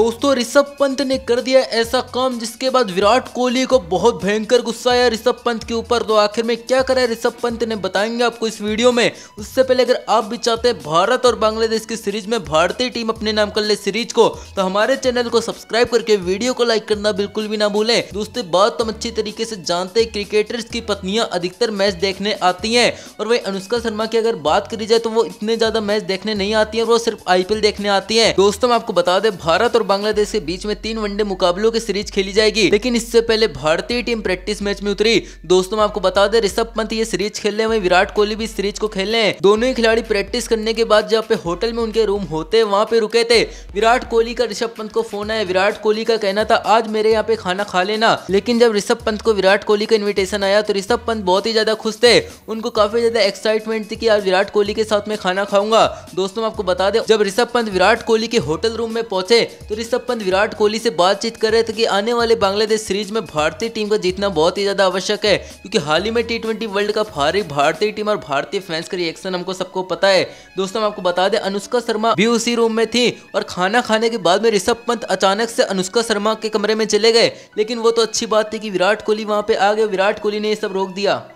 दोस्तों ऋषभ पंत ने कर दिया ऐसा काम जिसके बाद विराट कोहली को बहुत भयंकर गुस्सा आया ऋषभ पंत के ऊपर तो आखिर में क्या करा ऋषभ पंत ने बताएंगे आपको इस वीडियो में उससे पहले अगर आप भी चाहते हैं भारत और बांग्लादेश की सीरीज में भारतीय टीम अपने नाम कर ले सीरीज को तो हमारे चैनल को सब्सक्राइब करके वीडियो को लाइक करना बिल्कुल भी ना भूले दोस्तों बात तो हम अच्छी तरीके से जानते हैं क्रिकेटर्स की पत्नियां अधिकतर मैच देखने आती है और वही अनुष्का शर्मा की अगर बात करी जाए तो वो इतने ज्यादा मैच देखने नहीं आती है वो सिर्फ आईपीएल देखने आती है दोस्तों आपको बता दे भारत और बांग्लादेश के बीच में तीन वनडे मुकाबलों की सीरीज खेली जाएगी लेकिन इससे पहले भारतीय टीम प्रैक्टिस मैच में उतरी दोस्तों मैं आपको बता दे ऋषभ पंत ये सीरीज खेल रहे हैं विराट कोहली भी सीरीज को खेलने हैं दोनों ही खिलाड़ी प्रैक्टिस करने के बाद जहाँ पे होटल में उनके रूम होते वहाँ पे रुके थे विराट कोहली का ऋषभ पंत को फोन आया विराट कोहली का कहना था आज मेरे यहाँ पे खाना खा लेना लेकिन जब ऋषभ पंत को विराट कोहली का इन्विटेशन आया तो ऋषभ पंत बहुत ही ज्यादा खुश थे उनको काफी ज्यादा एक्साइटमेंट थी कि आज विराट कोहली के साथ में खाना खाऊंगा दोस्तों आपको बता दे जब ऋषभ पंत विराट कोहली के होटल रूम में पहुंचे तो ऋषभ पंत विराट कोहली से बातचीत कर रहे थे कि आने वाले बांग्लादेश सीरीज में भारतीय टीम का जीतना बहुत ही ज़्यादा आवश्यक है क्योंकि हाल ही में टी वर्ल्ड कप हारी भारतीय टीम और भारतीय फैंस का रिएक्शन हमको सबको पता है दोस्तों आपको बता दें अनुष्का शर्मा भी उसी रूम में थी और खाना खाने के बाद में ऋषभ पंत अचानक से अनुष्का शर्मा के कमरे में चले गए लेकिन वो तो अच्छी बात थी कि विराट कोहली वहाँ पे आ गए विराट कोहली ने ये सब रोक दिया